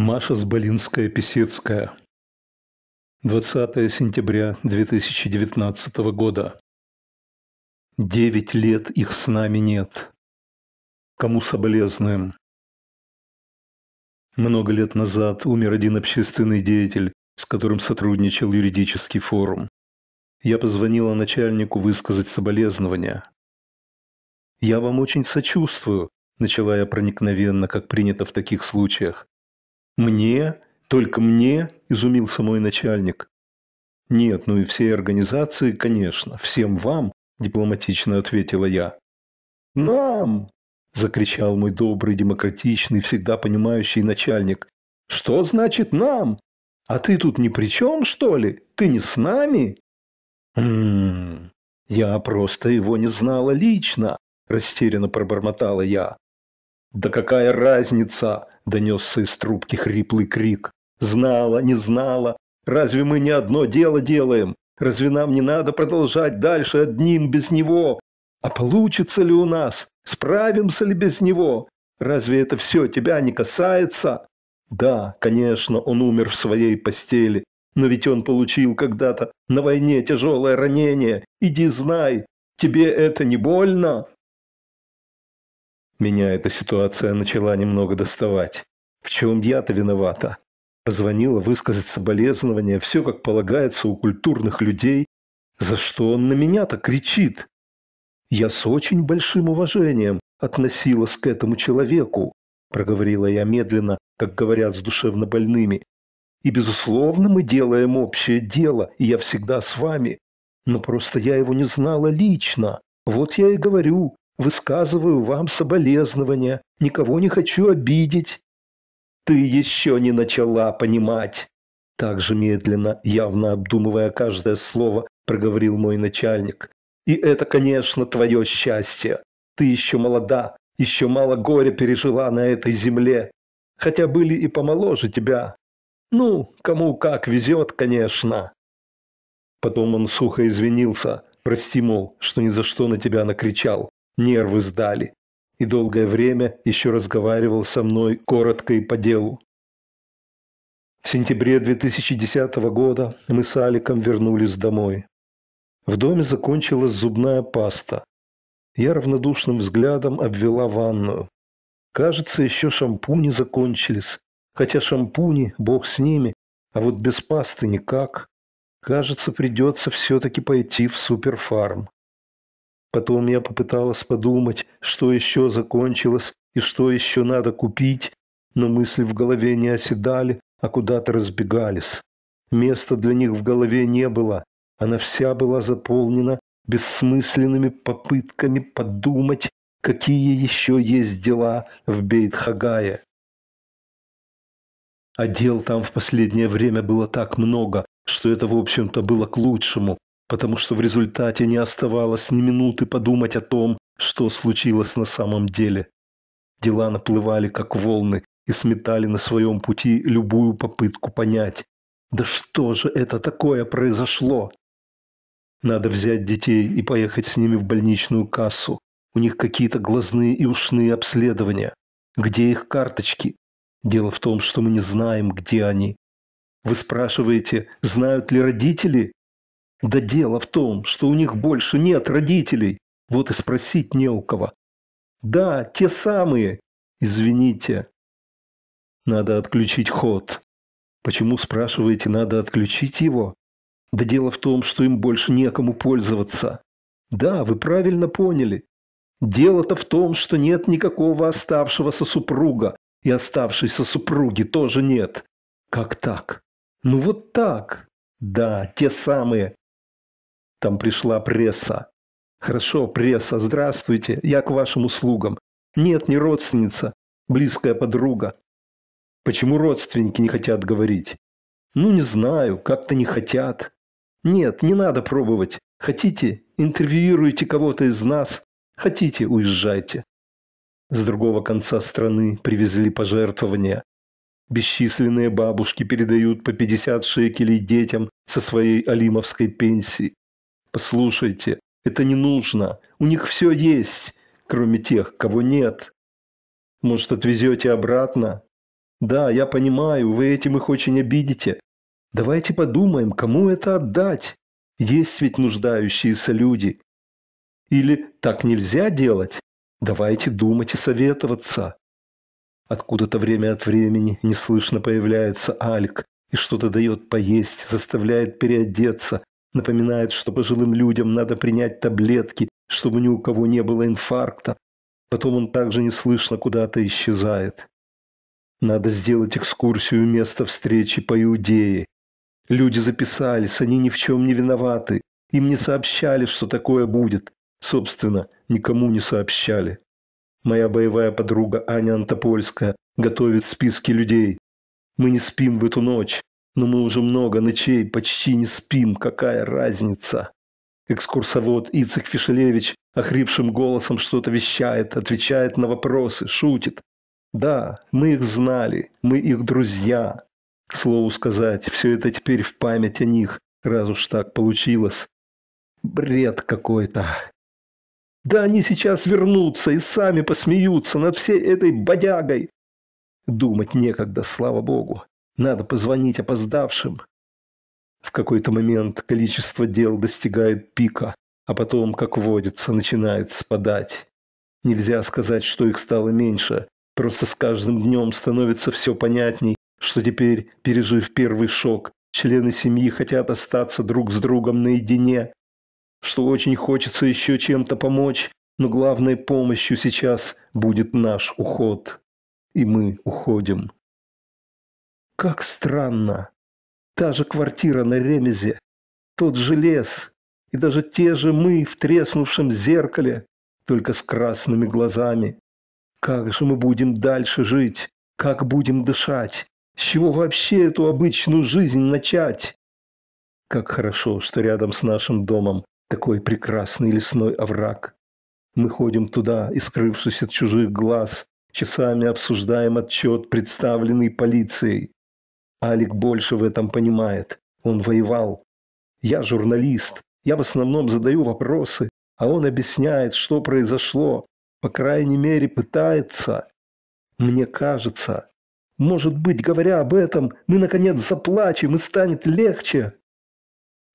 Маша Сболинская-Писецкая. 20 сентября 2019 года. Девять лет их с нами нет. Кому соболезнуем? Много лет назад умер один общественный деятель, с которым сотрудничал юридический форум. Я позвонила начальнику высказать соболезнования. «Я вам очень сочувствую», – начала я проникновенно, как принято в таких случаях. Мне? Только мне? – изумился мой начальник. Нет, ну и всей организации, конечно, всем вам, – дипломатично ответила я. Нам! – закричал мой добрый, демократичный, всегда понимающий начальник. Что значит нам? А ты тут ни при чем, что ли? Ты не с нами? М «М-м-м, Я просто его не знала лично, растерянно пробормотала я. «Да какая разница!» – донесся из трубки хриплый крик. «Знала, не знала! Разве мы не одно дело делаем? Разве нам не надо продолжать дальше одним без него? А получится ли у нас? Справимся ли без него? Разве это все тебя не касается?» «Да, конечно, он умер в своей постели, но ведь он получил когда-то на войне тяжелое ранение. Иди знай, тебе это не больно?» Меня эта ситуация начала немного доставать. В чем я-то виновата? Позвонила высказать соболезнования, все как полагается у культурных людей. За что он на меня-то кричит? Я с очень большим уважением относилась к этому человеку, проговорила я медленно, как говорят с душевно больными. И, безусловно, мы делаем общее дело, и я всегда с вами. Но просто я его не знала лично. Вот я и говорю, высказываю вам соболезнования, никого не хочу обидеть». «Ты еще не начала понимать!» Так же медленно, явно обдумывая каждое слово, проговорил мой начальник. «И это, конечно, твое счастье. Ты еще молода, еще мало горя пережила на этой земле. Хотя были и помоложе тебя. Ну, кому как везет, конечно». Потом он сухо извинился. «Прости, мол, что ни за что на тебя накричал нервы сдали. И долгое время еще разговаривал со мной коротко и по делу. В сентябре 2010 года мы с Аликом вернулись домой. В доме закончилась зубная паста. Я равнодушным взглядом обвела ванную. Кажется, еще шампуни закончились. Хотя шампуни, бог с ними, а вот без пасты никак. Кажется, придется все-таки пойти в суперфарм. Потом я попыталась подумать, что еще закончилось и что еще надо купить, но мысли в голове не оседали, а куда-то разбегались. Места для них в голове не было. Она вся была заполнена бессмысленными попытками подумать, какие еще есть дела в Бейт-Хагае. А дел там в последнее время было так много, что это, в общем-то, было к лучшему потому что в результате не оставалось ни минуты подумать о том, что случилось на самом деле. Дела наплывали, как волны, и сметали на своем пути любую попытку понять. Да что же это такое произошло? Надо взять детей и поехать с ними в больничную кассу. У них какие-то глазные и ушные обследования. Где их карточки? Дело в том, что мы не знаем, где они. Вы спрашиваете, знают ли родители? Да дело в том, что у них больше нет родителей. Вот и спросить не у кого. Да, те самые. Извините. Надо отключить ход. Почему, спрашиваете, надо отключить его? Да дело в том, что им больше некому пользоваться. Да, вы правильно поняли. Дело-то в том, что нет никакого оставшегося супруга, и оставшейся супруги тоже нет. Как так? Ну вот так. Да, те самые. Там пришла пресса. Хорошо, пресса, здравствуйте, я к вашим услугам. Нет, не родственница, близкая подруга. Почему родственники не хотят говорить? Ну, не знаю, как-то не хотят. Нет, не надо пробовать. Хотите, интервьюируйте кого-то из нас. Хотите, уезжайте. С другого конца страны привезли пожертвования. Бесчисленные бабушки передают по 50 шекелей детям со своей алимовской пенсии. Послушайте, это не нужно. У них все есть, кроме тех, кого нет. Может, отвезете обратно? Да, я понимаю, вы этим их очень обидите. Давайте подумаем, кому это отдать. Есть ведь нуждающиеся люди. Или так нельзя делать? Давайте думать и советоваться. Откуда-то время от времени неслышно появляется Альк и что-то дает поесть, заставляет переодеться, Напоминает, что пожилым людям надо принять таблетки, чтобы ни у кого не было инфаркта. Потом он также неслышно куда-то исчезает. Надо сделать экскурсию места встречи по Иудее. Люди записались, они ни в чем не виноваты. Им не сообщали, что такое будет. Собственно, никому не сообщали. Моя боевая подруга Аня Антопольская готовит списки людей. Мы не спим в эту ночь. Но мы уже много ночей почти не спим, какая разница? Экскурсовод Ицек Фишелевич охрипшим голосом что-то вещает, отвечает на вопросы, шутит. Да, мы их знали, мы их друзья. К слову сказать, все это теперь в память о них, раз уж так получилось. Бред какой-то. Да они сейчас вернутся и сами посмеются над всей этой бодягой. Думать некогда, слава богу. Надо позвонить опоздавшим. В какой-то момент количество дел достигает пика, а потом, как водится, начинает спадать. Нельзя сказать, что их стало меньше. Просто с каждым днем становится все понятней, что теперь, пережив первый шок, члены семьи хотят остаться друг с другом наедине, что очень хочется еще чем-то помочь, но главной помощью сейчас будет наш уход. И мы уходим. Как странно. Та же квартира на ремезе, тот же лес и даже те же мы в треснувшем зеркале, только с красными глазами. Как же мы будем дальше жить? Как будем дышать? С чего вообще эту обычную жизнь начать? Как хорошо, что рядом с нашим домом такой прекрасный лесной овраг. Мы ходим туда, и скрывшись от чужих глаз, часами обсуждаем отчет, представленный полицией. Алик больше в этом понимает. Он воевал. Я журналист. Я в основном задаю вопросы, а он объясняет, что произошло. По крайней мере, пытается. Мне кажется. Может быть, говоря об этом, мы наконец заплачем и станет легче.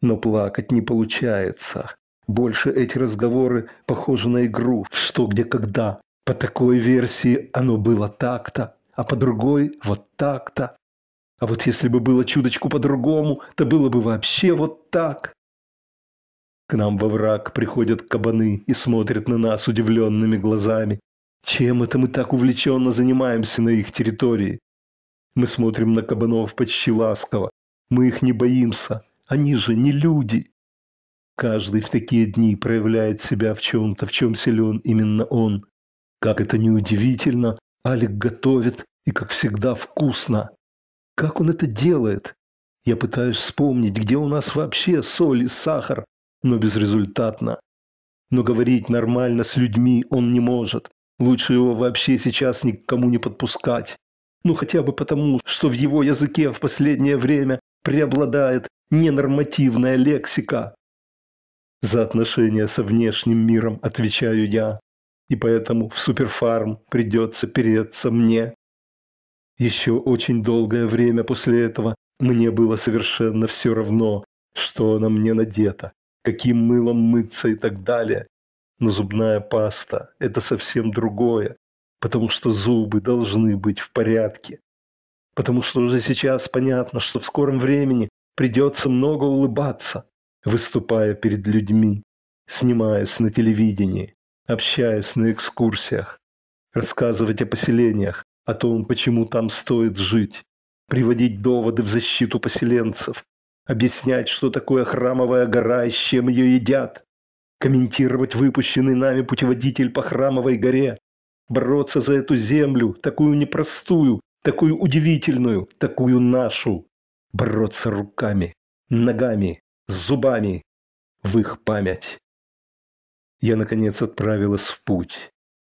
Но плакать не получается. Больше эти разговоры похожи на игру в «что, где, когда». По такой версии оно было так-то, а по другой – вот так-то. А вот если бы было чуточку по-другому, то было бы вообще вот так. К нам во враг приходят кабаны и смотрят на нас удивленными глазами. Чем это мы так увлеченно занимаемся на их территории? Мы смотрим на кабанов почти ласково. Мы их не боимся. Они же не люди. Каждый в такие дни проявляет себя в чем-то, в чем силен именно он. Как это неудивительно, Алик готовит и, как всегда, вкусно. Как он это делает? Я пытаюсь вспомнить, где у нас вообще соль и сахар, но безрезультатно. Но говорить нормально с людьми он не может. Лучше его вообще сейчас никому не подпускать. Ну хотя бы потому, что в его языке в последнее время преобладает ненормативная лексика. За отношения со внешним миром отвечаю я, и поэтому в суперфарм придется переться мне. Еще очень долгое время после этого мне было совершенно все равно, что на мне надето, каким мылом мыться и так далее. Но зубная паста – это совсем другое, потому что зубы должны быть в порядке. Потому что уже сейчас понятно, что в скором времени придется много улыбаться, выступая перед людьми, снимаясь на телевидении, общаясь на экскурсиях, рассказывать о поселениях, о том, почему там стоит жить, приводить доводы в защиту поселенцев, объяснять, что такое храмовая гора и с чем ее едят, комментировать выпущенный нами путеводитель по храмовой горе, бороться за эту землю, такую непростую, такую удивительную, такую нашу, бороться руками, ногами, зубами в их память. Я, наконец, отправилась в путь.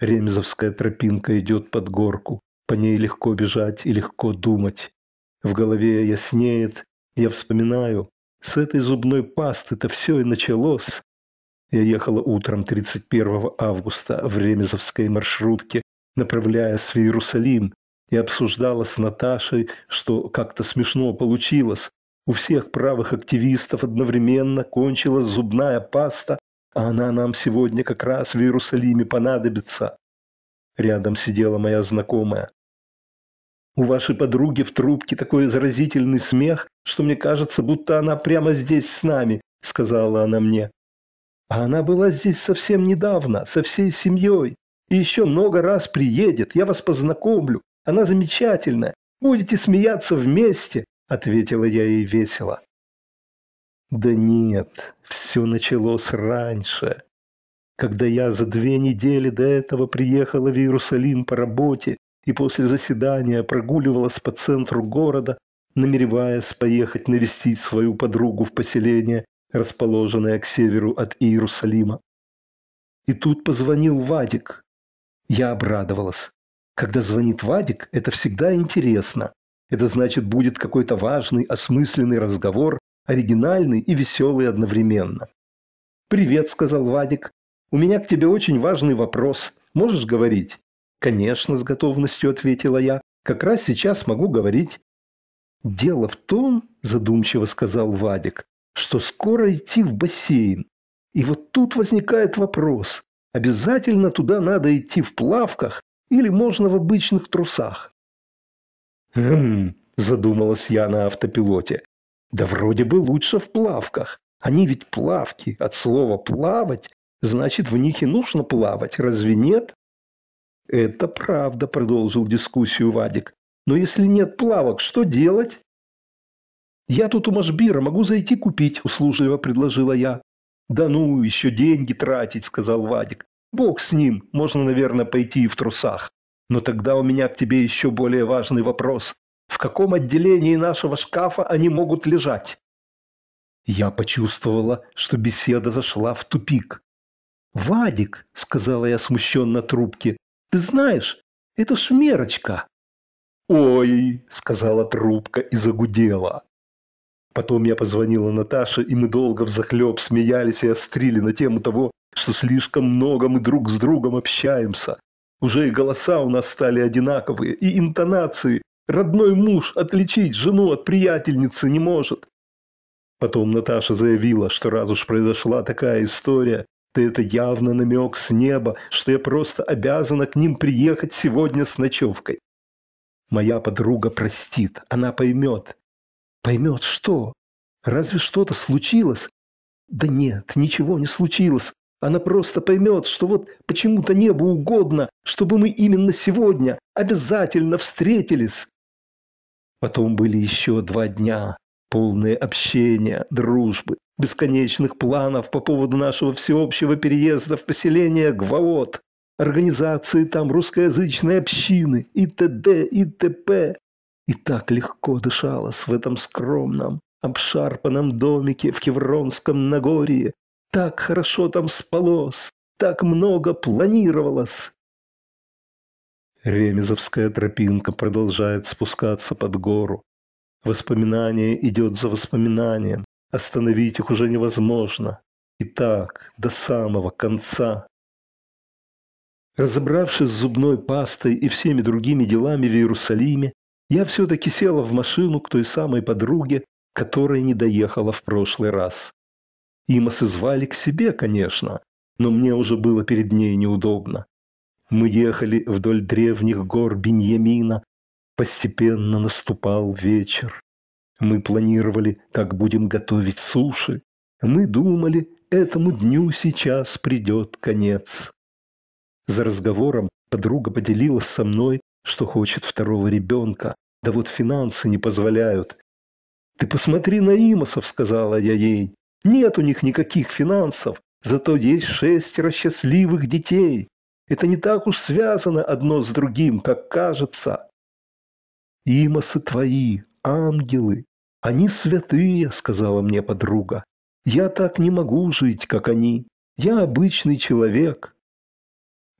Ремезовская тропинка идет под горку. По ней легко бежать и легко думать. В голове яснеет, я вспоминаю, с этой зубной пасты-то все и началось. Я ехала утром 31 августа в Ремезовской маршрутке, направляясь в Иерусалим, и обсуждала с Наташей, что как-то смешно получилось. У всех правых активистов одновременно кончилась зубная паста, а она нам сегодня как раз в Иерусалиме понадобится. Рядом сидела моя знакомая. У вашей подруги в трубке такой изразительный смех, что мне кажется, будто она прямо здесь с нами», – сказала она мне. «А она была здесь совсем недавно, со всей семьей. И еще много раз приедет, я вас познакомлю. Она замечательная. Будете смеяться вместе», – ответила я ей весело. Да нет, все началось раньше. Когда я за две недели до этого приехала в Иерусалим по работе, и после заседания прогуливалась по центру города, намереваясь поехать навестить свою подругу в поселение, расположенное к северу от Иерусалима. И тут позвонил Вадик. Я обрадовалась. Когда звонит Вадик, это всегда интересно. Это значит, будет какой-то важный, осмысленный разговор, оригинальный и веселый одновременно. «Привет», — сказал Вадик. «У меня к тебе очень важный вопрос. Можешь говорить?» «Конечно», – с готовностью ответила я. «Как раз сейчас могу говорить». «Дело в том», – задумчиво сказал Вадик, – «что скоро идти в бассейн. И вот тут возникает вопрос. Обязательно туда надо идти в плавках или можно в обычных трусах?» «Эм», – задумалась я на автопилоте. «Да вроде бы лучше в плавках. Они ведь плавки. От слова «плавать» значит, в них и нужно плавать. Разве нет?» Это правда, продолжил дискуссию Вадик. Но если нет плавок, что делать? Я тут у Машбира могу зайти купить, услужливо предложила я. Да ну, еще деньги тратить, сказал Вадик. Бог с ним, можно, наверное, пойти и в трусах. Но тогда у меня к тебе еще более важный вопрос. В каком отделении нашего шкафа они могут лежать? Я почувствовала, что беседа зашла в тупик. «Вадик», — сказала я смущенно трубке, ты знаешь, это ж Мерочка!» «Ой!» – сказала трубка и загудела. Потом я позвонила Наташе, и мы долго взахлеб смеялись и острили на тему того, что слишком много мы друг с другом общаемся. Уже и голоса у нас стали одинаковые, и интонации. Родной муж отличить жену от приятельницы не может. Потом Наташа заявила, что раз уж произошла такая история, ты это явно намек с неба, что я просто обязана к ним приехать сегодня с ночевкой. Моя подруга простит, она поймет. Поймет что? Разве что-то случилось? Да нет, ничего не случилось. Она просто поймет, что вот почему-то небу угодно, чтобы мы именно сегодня обязательно встретились. Потом были еще два дня, полные общения, дружбы, бесконечных планов по поводу нашего всеобщего переезда в поселение Гвавод организации там русскоязычной общины и т.д. и т.п. И так легко дышалось в этом скромном, обшарпанном домике в Кевронском Нагорье. Так хорошо там спалось, так много планировалось. Ремезовская тропинка продолжает спускаться под гору. Воспоминание идет за воспоминанием. Остановить их уже невозможно. И так, до самого конца. Разобравшись с зубной пастой и всеми другими делами в Иерусалиме, я все-таки села в машину к той самой подруге, которая не доехала в прошлый раз. Имосы звали к себе, конечно, но мне уже было перед ней неудобно. Мы ехали вдоль древних гор Беньямина, Постепенно наступал вечер. Мы планировали, как будем готовить суши. Мы думали, этому дню сейчас придет конец. За разговором подруга поделилась со мной, что хочет второго ребенка. Да вот финансы не позволяют. «Ты посмотри на Имосов», — сказала я ей. «Нет у них никаких финансов, зато есть шестеро счастливых детей. Это не так уж связано одно с другим, как кажется» имасы твои, ангелы. Они святые, сказала мне подруга. Я так не могу жить, как они. Я обычный человек.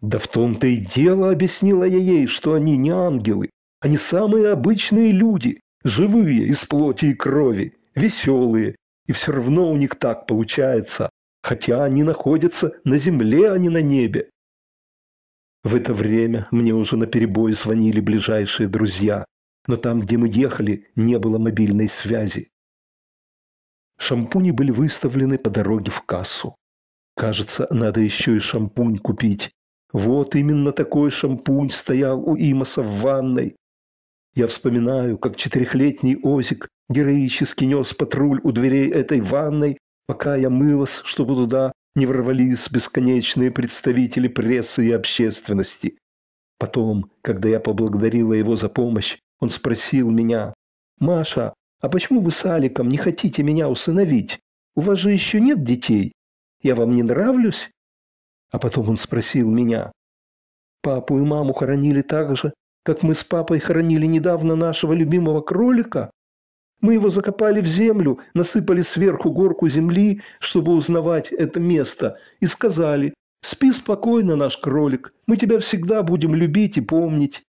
Да в том-то и дело, объяснила я ей, что они не ангелы. Они самые обычные люди, живые, из плоти и крови, веселые. И все равно у них так получается, хотя они находятся на земле, а не на небе. В это время мне уже на перебой звонили ближайшие друзья но там, где мы ехали, не было мобильной связи. Шампуни были выставлены по дороге в кассу. Кажется, надо еще и шампунь купить. Вот именно такой шампунь стоял у Имаса в ванной. Я вспоминаю, как четырехлетний Озик героически нес патруль у дверей этой ванной, пока я мылась, чтобы туда не ворвались бесконечные представители прессы и общественности. Потом, когда я поблагодарила его за помощь, он спросил меня, «Маша, а почему вы с Аликом не хотите меня усыновить? У вас же еще нет детей. Я вам не нравлюсь?» А потом он спросил меня, «Папу и маму хоронили так же, как мы с папой хоронили недавно нашего любимого кролика? Мы его закопали в землю, насыпали сверху горку земли, чтобы узнавать это место, и сказали, Спи спокойно, наш кролик, мы тебя всегда будем любить и помнить.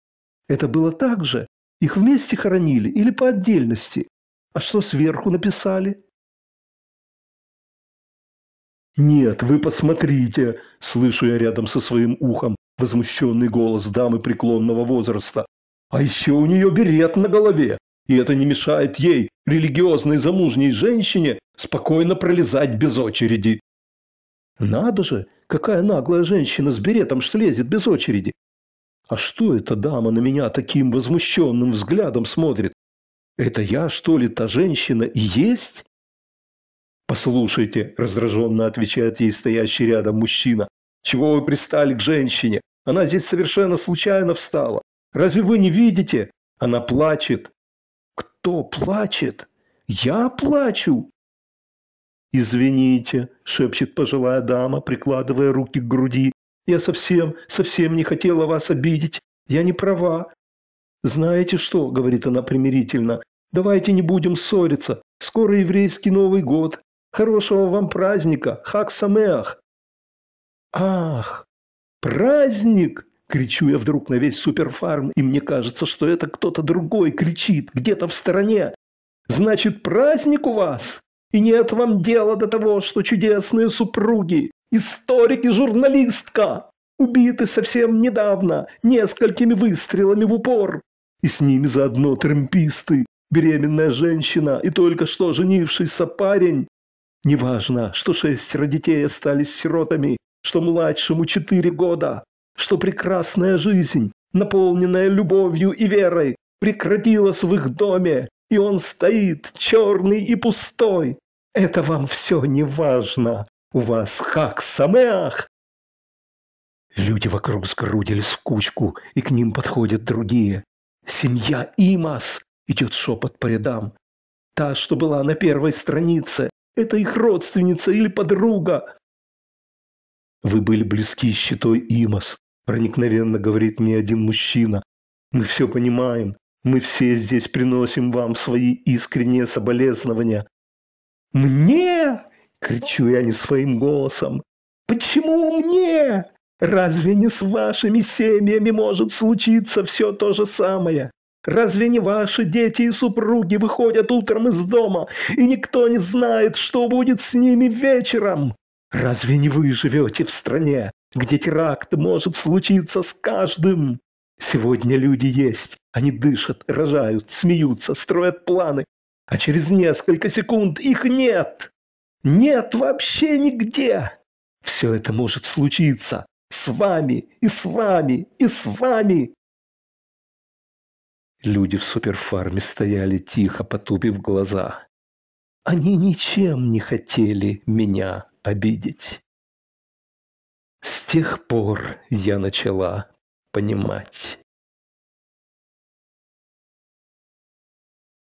Это было так же. Их вместе хоронили или по отдельности. А что сверху написали? «Нет, вы посмотрите!» – слышу я рядом со своим ухом возмущенный голос дамы преклонного возраста. «А еще у нее берет на голове, и это не мешает ей, религиозной замужней женщине, спокойно пролезать без очереди!» Надо же, какая наглая женщина с беретом шлезет без очереди. А что эта дама на меня таким возмущенным взглядом смотрит? Это я, что ли, та женщина и есть? «Послушайте», – раздраженно отвечает ей стоящий рядом мужчина, – «чего вы пристали к женщине? Она здесь совершенно случайно встала. Разве вы не видите? Она плачет». «Кто плачет? Я плачу!» «Извините», – шепчет пожилая дама, прикладывая руки к груди. «Я совсем, совсем не хотела вас обидеть. Я не права». «Знаете что?» – говорит она примирительно. «Давайте не будем ссориться. Скоро еврейский Новый год. Хорошего вам праздника. Хак Самеах!» «Ах, праздник!» Кричу я вдруг на весь суперфарм, и мне кажется, что это кто-то другой кричит где-то в стороне. «Значит, праздник у вас!» И нет вам дела до того, что чудесные супруги, историк и журналистка, убиты совсем недавно несколькими выстрелами в упор. И с ними заодно тремписты, беременная женщина и только что женившийся парень. Неважно, что шестеро детей остались сиротами, что младшему четыре года, что прекрасная жизнь, наполненная любовью и верой, прекратилась в их доме, и он стоит черный и пустой. Это вам все не важно. У вас как самеах. Люди вокруг сгрудились в кучку, и к ним подходят другие. Семья Имас идет шепот по рядам. Та, что была на первой странице, это их родственница или подруга. Вы были близки с щитой Имас, проникновенно говорит мне один мужчина. Мы все понимаем, мы все здесь приносим вам свои искренние соболезнования. Мне? Кричу я не своим голосом. Почему мне? Разве не с вашими семьями может случиться все то же самое? Разве не ваши дети и супруги выходят утром из дома, и никто не знает, что будет с ними вечером? Разве не вы живете в стране, где теракт может случиться с каждым? Сегодня люди есть. Они дышат, рожают, смеются, строят планы. А через несколько секунд их нет. Нет вообще нигде. Все это может случиться. С вами, и с вами, и с вами. Люди в суперфарме стояли тихо, потупив глаза. Они ничем не хотели меня обидеть. С тех пор я начала понимать